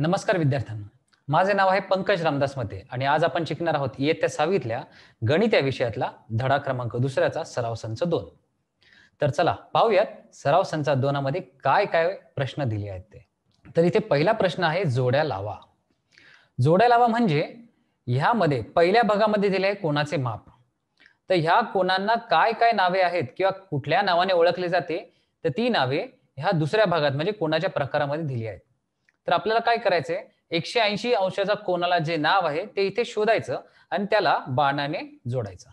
नमस्कार विद्यार्थ्यांना माझे नाव आहे पंकज रामदास मते आणि आज आपण शिकणार आहोत येत्या सहावीतल्या गणित या विषयातला धडा क्रमांक दुसऱ्याचा सराव संच दोन तर चला पाहूयात सराव संचा दोनामध्ये काय काय प्रश्न दिले आहेत ते तर इथे पहिला प्रश्न आहे जोड्या लावा जोड्या लावा म्हणजे ह्यामध्ये पहिल्या भागामध्ये दिले आहे कोणाचे माप तर ह्या कोणांना काय काय नावे आहेत किंवा कुठल्या नावाने ओळखले जाते तर ती नावे ह्या दुसऱ्या भागात म्हणजे कोणाच्या प्रकारामध्ये दिली आहेत तर आपल्याला काय करायचंय एकशे ऐंशी अंशाचा कोणाला जे नाव आहे ते इथे शोधायचं आणि त्याला बाणाने जोडायचं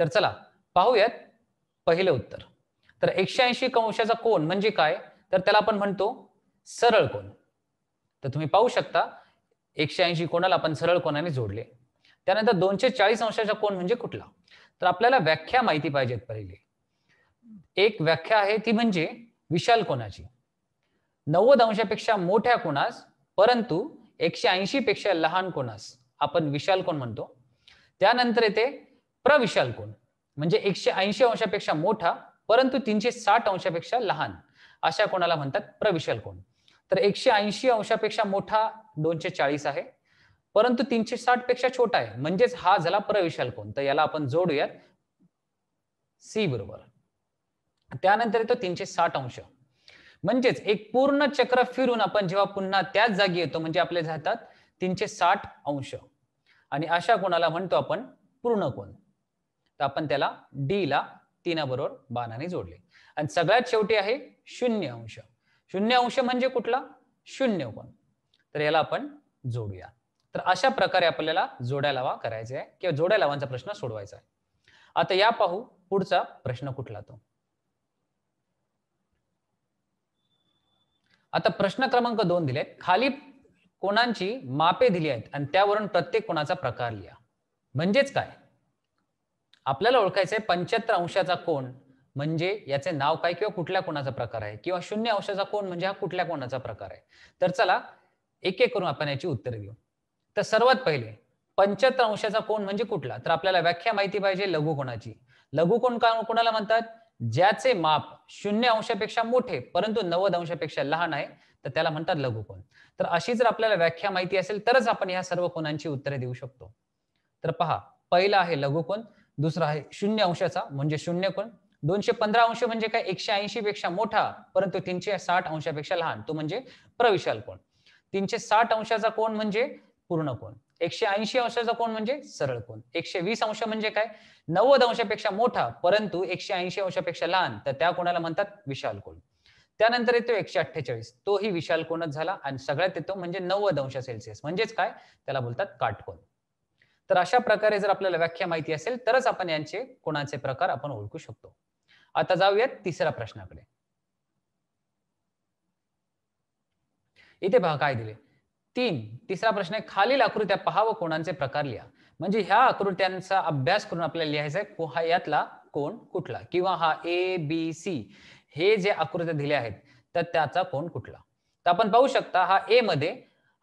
तर चला पाहूयात पहिलं उत्तर तर एकशे ऐंशी अंशाचा कोण म्हणजे काय तर त्याला आपण म्हणतो सरळ कोण तर तुम्ही पाहू शकता एकशे ऐंशी कोणाला आपण सरळ कोणाने जोडले त्यानंतर दोनशे चाळीस अंशाचा कोण म्हणजे कुठला तर आपल्याला व्याख्या माहिती पाहिजेत पहिले एक व्याख्या आहे ती म्हणजे विशाल कोणाची नव्वद अंशापेक्षा मोठ्या कोणास परंतु एकशे ऐंशी पेक्षा लहान कोणास आपण विशाल कोण म्हणतो त्यानंतर येते प्रविशाल कोण म्हणजे एकशे ऐंशी अंशापेक्षा मोठा परंतु तीनशे साठ अंशापेक्षा लहान अशा कोणाला म्हणतात प्रविशाल कोण तर एकशे ऐंशी अंशापेक्षा मोठा दोनशे चाळीस आहे परंतु तीनशे साठ पेक्षा छोटा आहे म्हणजेच हा झाला प्रविशाल कोण तर याला आपण जोडूयात सी बरोबर त्यानंतर येतो तीनशे साठ अंश म्हणजेच एक पूर्ण चक्र फिरून आपण जेव्हा पुन्हा त्याच जागी येतो म्हणजे आपले जातात तीनशे साठ अंश आणि अशा कोणाला म्हणतो आपण पूर्ण कोण तर आपण त्याला डी ला बरोबर बाणाने जोडले आणि सगळ्यात शेवटी आहे शून्य अंश शून्य अंश म्हणजे कुठला शून्य कोण तर याला आपण जोडूया तर अशा प्रकारे आपल्याला जोड्या लावा करायचे आहे किंवा जोड्या लावांचा प्रश्न सोडवायचा आहे आता या पाहू पुढचा प्रश्न कुठला तो आता प्रश्न क्रमांक दोन दिले खाली कोणाची मापे दिली आहेत आणि त्यावरून प्रत्येक कोणाचा प्रकार लिहा म्हणजेच काय आपल्याला ओळखायचंय पंच्याहत्तर अंशाचा कोण म्हणजे याचे नाव काय किंवा कुठल्या कोणाचा प्रकार आहे किंवा शून्य अंशाचा कोण म्हणजे हा कुठल्या कोणाचा प्रकार आहे तर चला एक एक करून आपण याची उत्तर घेऊ तर सर्वात पहिले पंच्याहत्तर अंशाचा कोण म्हणजे कुठला तर आपल्याला व्याख्या माहिती पाहिजे कोणाची लघु कोण कोणाला म्हणतात ज्याचे माप शून्य अंशापेक्षा मोठे परंतु नव्वद अंशापेक्षा लहान आहे तर त्याला म्हणतात लघुकोण तर अशी जर आपल्याला व्याख्या माहिती असेल तरच आपण या सर्व कोणांची उत्तरे देऊ शकतो तर पहा पहिला आहे लघुकोन दुसरा आहे शून्य अंशाचा म्हणजे शून्य कोण दोनशे पंधरा अंश म्हणजे काय एकशे ऐंशी पेक्षा मोठा परंतु तीनशे साठ अंशापेक्षा लहान तो म्हणजे प्रविशाल कोण तीनशे साठ अंशाचा कोण म्हणजे पूर्ण कोण एकशे ऐंशी अंशाचा कोण म्हणजे सरळ कोण एकशे वीस अंश म्हणजे काय नव्वद अंशापेक्षा मोठा परंतु एकशे ऐंशी अंशापेक्षा लहान तर त्या कोणाला म्हणतात विशाल कोण त्यानंतर येतो एकशे अठ्ठेचाळीस तोही विशाल कोणच झाला आणि सगळ्यात येतो म्हणजे नव्वद अंश सेल्सिअस म्हणजेच काय त्याला बोलतात काटकोण तर अशा प्रकारे जर आपल्याला व्याख्या माहिती असेल तरच आपण यांचे कोणाचे प्रकार आपण ओळखू शकतो आता जाऊयात तिसऱ्या प्रश्नाकडे इथे पहा काय दिले तीन तिसरा प्रश्न आहे खालील आकृत्या पहा व कोणांचे प्रकार लिहा म्हणजे ह्या आकृत्यांचा अभ्यास करून आपल्याला लिहायचा आहे हा यातला कोण कुठला किंवा हा ए बी सी हे जे आकृत्या दिल्या आहेत तर त्याचा कोण कुठला तर आपण पाहू शकता हा ए मध्ये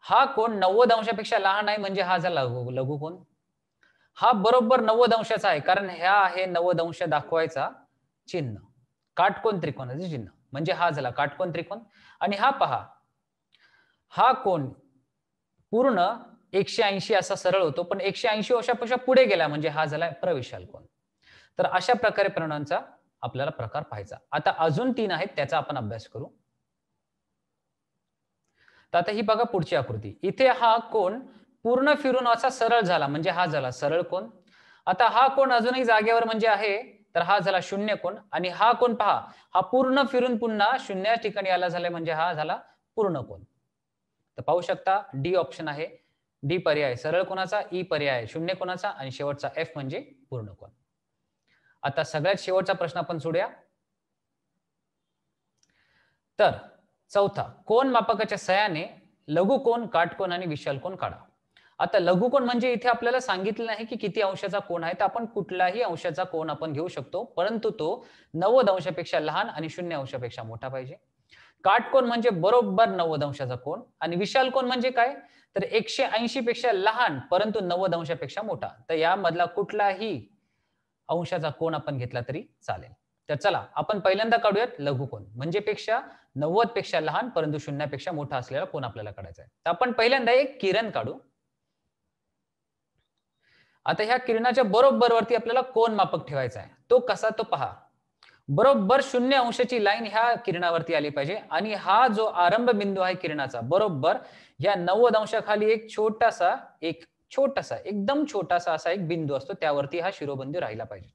हा कोण नव्वद अंशापेक्षा लहान आहे म्हणजे हा झाला लघु लघु कोण हा बरोबर नव्वद अंशाचा आहे कारण ह्या आहे नव्वद अंश दाखवायचा चिन्ह काटकोण त्रिकोणाचे चिन्ह म्हणजे हा झाला काटकोण त्रिकोण आणि हा पहा हा कोण पूर्ण एकशे ऐंशी असा सरळ होतो पण एकशे ऐंशी वर्षापेक्षा पुढे गेला म्हणजे हा झाला प्रवेशाल कोण तर अशा प्रकारे प्रणांचा आपल्याला प्रकार पाहायचा आता अजून तीन आहेत त्याचा आपण अभ्यास करू तर आता ही बघा पुढची आकृती इथे हा कोण पूर्ण फिरून असा सरळ झाला म्हणजे हा झाला सरळ कोण आता हा कोण अजूनही जागेवर म्हणजे आहे तर हा झाला शून्य कोण आणि हा कोण पहा हा पूर्ण फिरून पुन्हा शून्य ठिकाणी आला झालाय म्हणजे हा झाला पूर्ण कोण तर पाहू शकता डी ऑप्शन आहे डी पर्याय सरळ कोणाचा ई e पर्याय शून्य कोणाचा आणि शेवटचा एफ म्हणजे पूर्ण कोण आता सगळ्यात शेवटचा प्रश्न आपण सोडूया तर चौथा कोण मापकाच्या लघु कोण काटकोन आणि विशाल कोण काढा आता लघु कोण म्हणजे इथे आपल्याला सांगितलं नाही की किती अंशाचा कोण आहे तर आपण कुठलाही अंशाचा कोण आपण घेऊ शकतो परंतु तो नव्वद अंशापेक्षा लहान आणि शून्य अंशापेक्षा मोठा पाहिजे काटकोन म्हणजे बरोबर नव्वद अंशाचा कोण आणि विशाल कोण म्हणजे काय तर एकशे ऐंशी पेक्षा लहान परंतु नव्वद अंशापेक्षा मोठा तर यामधला कुठलाही अंशाचा कोण आपण घेतला तरी चालेल तर चला आपण पहिल्यांदा काढूयात लघुकोन म्हणजे पेक्षा नव्वद पेक्षा लहान परंतु शून्यापेक्षा मोठा असलेला कोण आपल्याला काढायचा आहे तर आपण पहिल्यांदा एक किरण काढू आता ह्या किरणाच्या बरोबर वरती आपल्याला कोण मापक ठेवायचा आहे तो कसा तो पहा बरोबर शून्य अंशाची लाईन ह्या किरणावरती आली पाहिजे आणि हा जो आरंभ बिंदू आहे किरणाचा बरोबर या नव्वद अंशाखाली एक छोटासा एक छोटासा एकदम छोटासा असा एक बिंदू असतो त्यावरती हा शिरोबंदी राहिला पाहिजे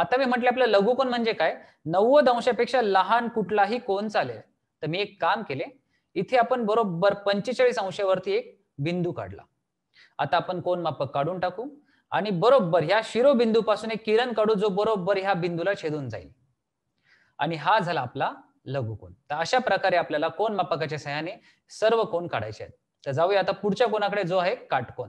आता मी म्हटलं आपलं लघुकोन म्हणजे काय नव्वद अंशापेक्षा लहान कुठलाही कोण चालेल तर मी एक काम केले इथे आपण बरोबर पंचेचाळीस अंशावरती एक बिंदू काढला आता आपण कोण मापक काढून टाकू आणि बरोबर ह्या शिरोबिंदूपासून एक किरण काढू जो बरोबर ह्या बिंदूला छेदून जाईल आणि हा झाला आपला लघुकोन तर अशा प्रकारे आपल्याला कोण मापकाच्या सहाय्याने सर्व कोण काढायचे आहेत तर जाऊया आता पुढच्या कोणाकडे जो आहे काटकोन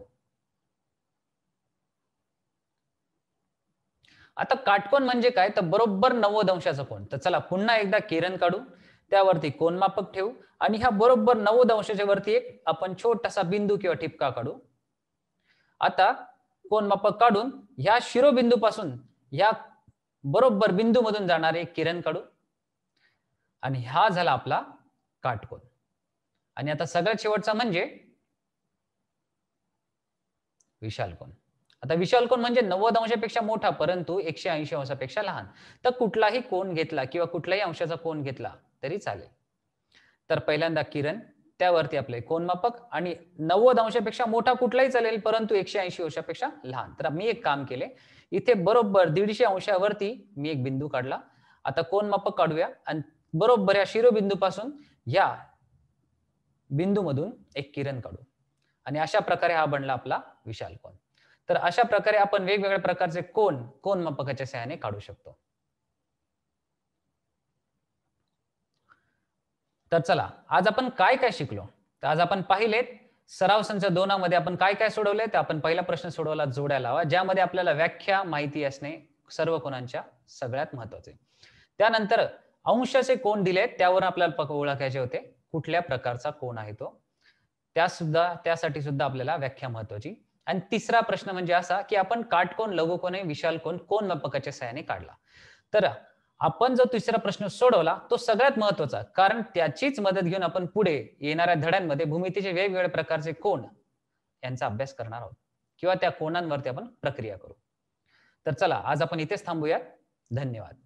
आता काटकोन म्हणजे काय तर बरोबर नव्वद अंशाचा कोण तर चला पुन्हा एकदा किरण काढू त्यावरती कोण मापक ठेवू आणि ह्या बरोबर नव्वद अंशाच्या वरती एक आपण छोटासा बिंदू किंवा ठिपका काढू आता कोण मापक काढून ह्या शिरोबिंदू पासून या बरोबर बिंदू मधून जाणारे किरण काढू आणि हा झाला आपला काटकोन आणि आता सगळ्यात शेवटचा म्हणजे विशालकोन आता विशालकोन म्हणजे नव्वद अंशापेक्षा मोठा परंतु एकशे ऐंशी अंशापेक्षा लहान तर कुठलाही कोण घेतला किंवा कुठल्याही अंशाचा कोण घेतला तरी चालेल तर पहिल्यांदा किरण त्यावरती आपले कोनमापक आणि नव्वद अंशापेक्षा मोठा कुठलाही चालेल परंतु एकशे ऐंशी अंशापेक्षा लहान तर मी एक काम केले इथे बरोबर दीडशे अंशावरती मी एक बिंदू काढला आता मापक काढूया आणि बरोबर या शिरोबिंदू पासून या बिंदूमधून एक किरण काढू आणि अशा प्रकारे हा बनला आपला विशाल कोण तर अशा प्रकारे आपण वेगवेगळ्या प्रकारचे कोण कोण मापकाच्या सहाय्याने काढू शकतो तर चला आज आपण काय काय शिकलो तर आज आपण पाहिलेत सराव संच दोनामध्ये आपण काय काय सोडवले तर आपण पहिला प्रश्न सोडवला जोड्या लावा ज्यामध्ये आपल्याला व्याख्या माहिती असणे सर्व कोणांच्या सगळ्यात महत्वाचे त्यानंतर अंशाचे कोण दिले त्यावर आपल्याला ओळखायचे होते कुठल्या प्रकारचा कोण आहे तो त्या सुद्धा त्यासाठी सुद्धा आपल्याला व्याख्या महत्वाची आणि तिसरा प्रश्न म्हणजे असा की आपण काटकोण लघुकोण विशाल कोण कोण मापकाच्या सहाय्याने काढला तर आपण जो तिसरा प्रश्न सोडवला तो सगळ्यात महत्वाचा कारण त्याचीच मदत घेऊन आपण पुढे येणाऱ्या धड्यांमध्ये भूमितीचे वेगवेगळ्या प्रकारचे कोण यांचा अभ्यास करणार आहोत किंवा त्या कोणांवरती आपण प्रक्रिया करू तर चला आज आपण इथेच थांबूया धन्यवाद